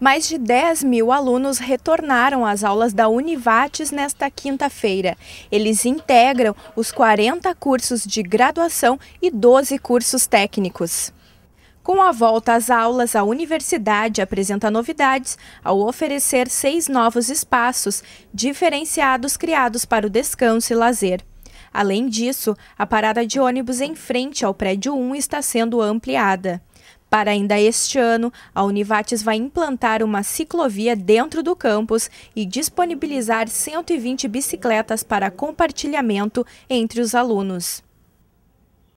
mais de 10 mil alunos retornaram às aulas da Univates nesta quinta-feira. Eles integram os 40 cursos de graduação e 12 cursos técnicos. Com a volta às aulas, a universidade apresenta novidades ao oferecer seis novos espaços diferenciados criados para o descanso e lazer. Além disso, a parada de ônibus em frente ao prédio 1 está sendo ampliada. Para ainda este ano, a Univates vai implantar uma ciclovia dentro do campus e disponibilizar 120 bicicletas para compartilhamento entre os alunos.